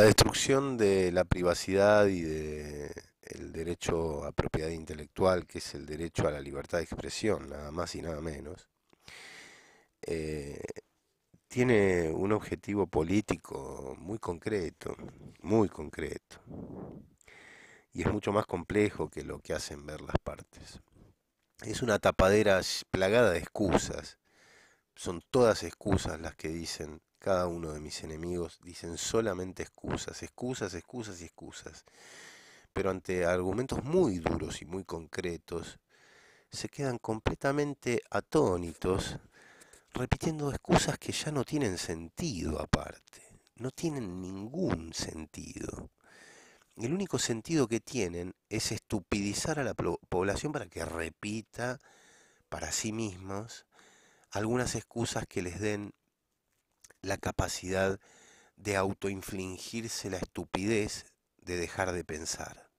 La destrucción de la privacidad y del derecho a propiedad intelectual, que es el derecho a la libertad de expresión, nada más y nada menos, eh, tiene un objetivo político muy concreto, muy concreto, y es mucho más complejo que lo que hacen ver las partes. Es una tapadera plagada de excusas, son todas excusas las que dicen cada uno de mis enemigos dicen solamente excusas, excusas, excusas y excusas. Pero ante argumentos muy duros y muy concretos, se quedan completamente atónitos, repitiendo excusas que ya no tienen sentido aparte, no tienen ningún sentido. El único sentido que tienen es estupidizar a la población para que repita para sí mismos algunas excusas que les den la capacidad de autoinfligirse la estupidez de dejar de pensar.